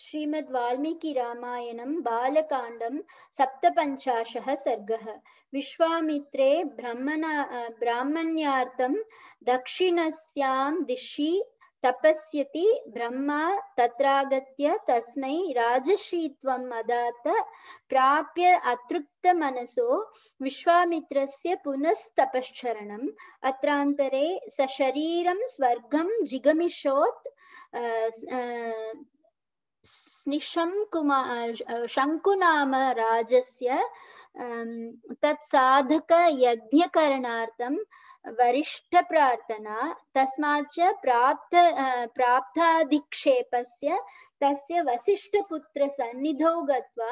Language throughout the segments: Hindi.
श्रीमद् वाल्मीकि रामायणं बालकाण्डं सप्तपञ्चाशः सर्गः विश्वामित्रे ब्रह्मणा ब्राह्मण्यार्थं दक्षिणस्यां दिशि तपस्यति ब्रह्मा तत्रागत्य तस्मै राजश्रीत्वम् अदात प्राप्य अतृप्तमनसो विश्वामित्रस्य पुनस्तपश्चरणम् अत्रान्तरे सशरीरं स्वर्गं जिगमिषोत् निशङ्कुमा शङ्कुनाम राजस्य तत् साधकयज्ञकरणार्थं वरिष्ठप्रार्थना प्राप्त प्राप्ताधिक्षेपस्य तस्य वसिष्ठपुत्रसन्निधौ गत्वा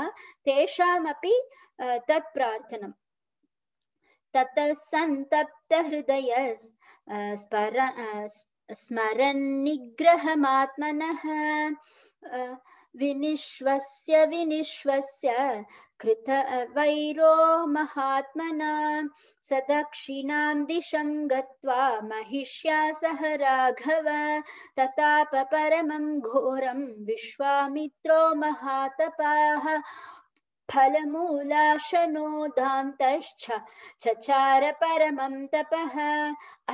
तेषामपि तत् प्रार्थनम् ततः सन्तप्तहृदय स्पर निग्रह स्मरन्निग्रहमात्मनः विनिश्वस्य विनिश्वस्य कृत वैरो महात्मना सदक्षिणां दिशं गत्वा महिष्या सह राघव तताप परमं घोरं विश्वामित्रो महातपाः फलमूलाशनोदान्तश्च चचार परमं तपः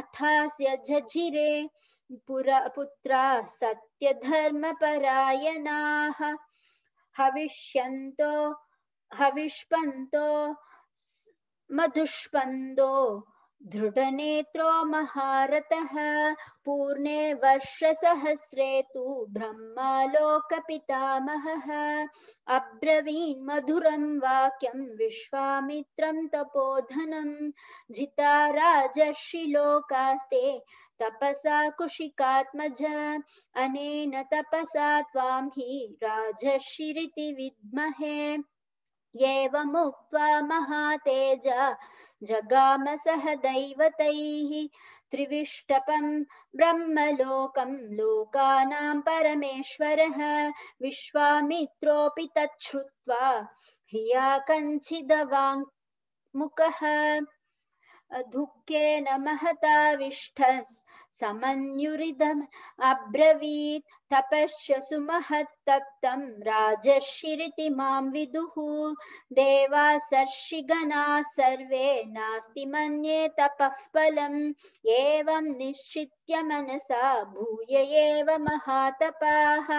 अथास्य झझिरे पुरा पुत्राः सत्यधर्मपरायणाः हविष्यन्तो हविष्पन्तो मधुष्पन्दो दृढनेत्रो महारथः पूर्णे वर्षसहस्रे तु ब्रह्मालोकपितामहः अब्रवीन् मधुरं वाक्यं विश्वामित्रं तपोधनं जिता राजर्षिलोकास्ते तपसा कुशिकात्मज अनेन तपसा त्वां हि राजर्षिरिति विद्महे एवमुक्त्वा महातेज जगाम सह दैवतैः त्रिविष्टपं ब्रह्मलोकं लोकानां परमेश्वरः विश्वामित्रोऽपि तच्छ्रुत्वा ह्रिया कञ्चिदवाङ्मुखः दुखे दुःखेन महताविष्ठस् समन्युरिदम् अब्रवीत तपश्य सुमहत्तप्तं राजर्षिरिति मां विदुः सर्षिगना सर्वे नास्ति मन्ये तपः फलम् एवं निश्चित्य मनसा भूय एव महातपाः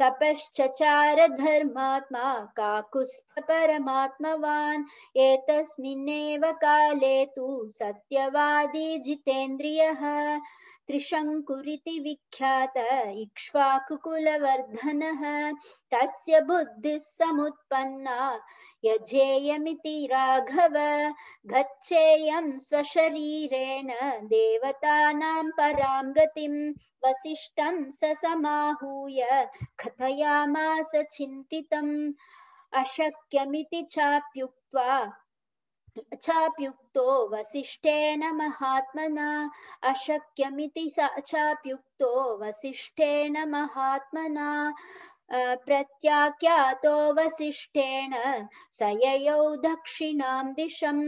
तपश्चचार धर्मात्मा काकुस्थ परमात्मवान् एतस्मिन्नेव काले तु सत्यवादी जितेन्द्रियः त्रिशङ्कुरिति विख्यात इक्ष्वाकुकुलवर्धनः तस्य बुद्धिः समुत्पन्ना यजेयमिति राघव गच्छेयं स्वशरीरेण देवता परां गतिं वसिष्ठं स सहूय कथयामास चिन्तितम् अशक्यमिति चाप्युक्त्वा चाप्युक्तो वसिष्ठेन महात्मना अशक्यमिति चाप्युक्तो वसिष्ठेन महात्मना प्रत्याख्यातो वसिष्ठेण स ययौ दक्षिणां दिशं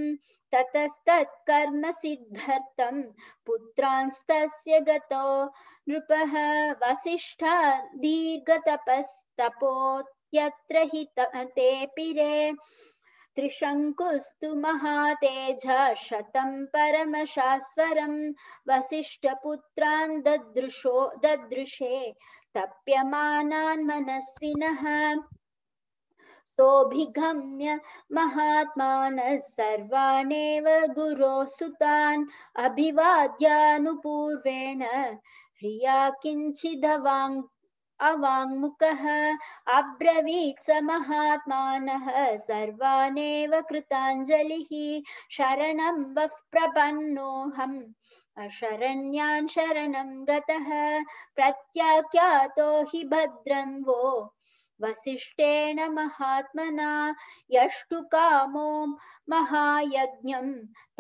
ततस्तत्कर्मसिद्धर्थं पुत्रांस्तस्य गतो नृपः वसिष्ठा दीर्घतपस्तपो यत्र हि ते त्रिशंकुस्तु महातेज शतम शतं परमशास्वरं वसिष्ठपुत्रान् ददृशो ददृशे तप्यमानान् मनस्विनः सोऽभिगम्य महात्मानः सर्वाणेव गुरोः सुतान् अभिवाद्यानुपूर्वेण ह्रिया किञ्चिदवाङ् अवाङ्मुखः अब्रवीत् स महात्मानः सर्वानेव कृताञ्जलिः शरणं वः प्रपन्नोऽहम् अशरण्यान् शरणं गतः प्रत्याख्यातो हि भद्रं वो वसिष्ठेण महात्मना यष्टु कामो महायज्ञं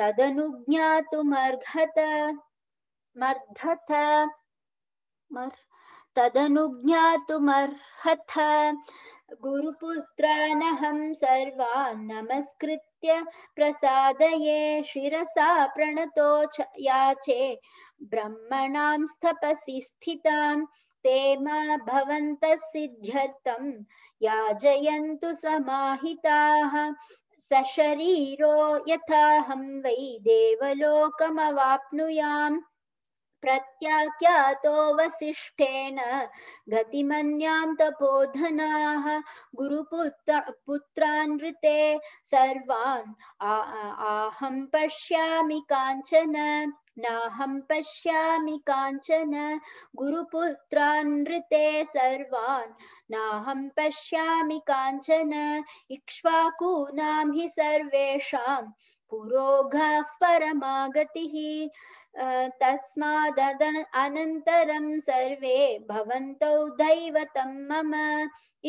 तदनुज्ञातुमर्हत मर्धत मर् तदनुज्ञातुमर्हथ गुरुपुत्रानहं सर्वान् नमस्कृत्य प्रसादये शिरसा प्रणतो याचे ब्रह्मणां स्थपसि स्थितां ते मा भवन्तः सिद्ध्यर्थं याजयन्तु समाहिताः सशरीरो यथाहं वै देवलोकमवाप्नुयाम् प्रत्याख्यातोऽवसिष्ठेन गतिमन्यां तपोधनाः गुरुपुत्र पुत्रान् सर्वान् आहं पश्यामि काञ्चन नाहं पश्यामि काञ्चन गुरुपुत्रान्ते सर्वान् नाहं पश्यामि काञ्चन इक्ष्वाकूनां हि सर्वेषां पुरोघः परमागतिः तस्माद् अनन्तरं सर्वे भवन्तौ दैवतं मम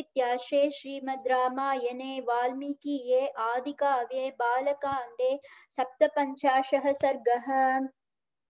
इत्याशे श्रीमद् रामायणे वाल्मीकीये आदिकाव्ये बालकाण्डे सप्तपञ्चाशः सर्गः